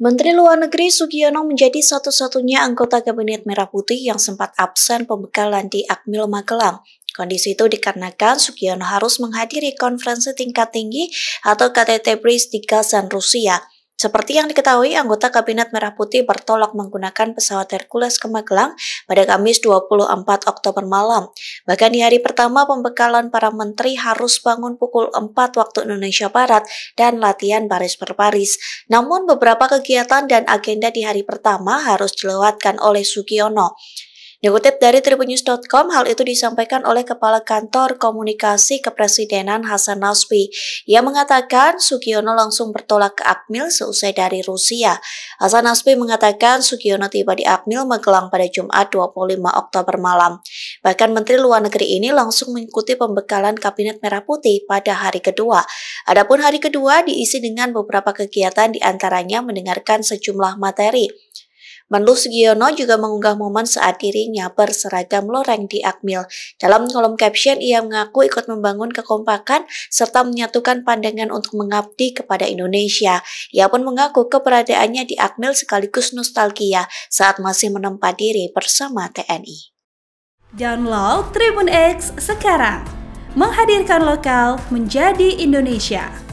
Menteri Luar Negeri Sugiono menjadi satu-satunya anggota Kabinet Merah Putih yang sempat absen pembekalan di Akmil Magelang. Kondisi itu dikarenakan Sugiono harus menghadiri konferensi tingkat tinggi atau KTT BRICS di Kazan, Rusia. Seperti yang diketahui, anggota Kabinet Merah Putih bertolak menggunakan pesawat Hercules ke Magelang pada Kamis 24 Oktober malam. Bahkan di hari pertama, pembekalan para menteri harus bangun pukul 4 waktu Indonesia Barat dan latihan baris per baris. Namun beberapa kegiatan dan agenda di hari pertama harus dilewatkan oleh Sugiono. Dikutip dari tribunews.com, hal itu disampaikan oleh Kepala Kantor Komunikasi Kepresidenan Hasan Nasbi. Ia mengatakan Sugiono langsung bertolak ke Akmil seusai dari Rusia. Hasan Nasbi mengatakan Sugiono tiba di Akmil Magelang pada Jumat 25 Oktober malam. Bahkan Menteri Luar Negeri ini langsung mengikuti pembekalan Kabinet Merah Putih pada hari kedua. Adapun hari kedua diisi dengan beberapa kegiatan diantaranya mendengarkan sejumlah materi. Menlu Sugiono juga mengunggah momen saat dirinya berseragam loreng di Akmil. Dalam kolom caption, ia mengaku ikut membangun kekompakan serta menyatukan pandangan untuk mengabdi kepada Indonesia. Ia pun mengaku keberadaannya di Akmil sekaligus nostalgia saat masih menempa diri bersama TNI. Download Tribun X sekarang, menghadirkan lokal menjadi Indonesia.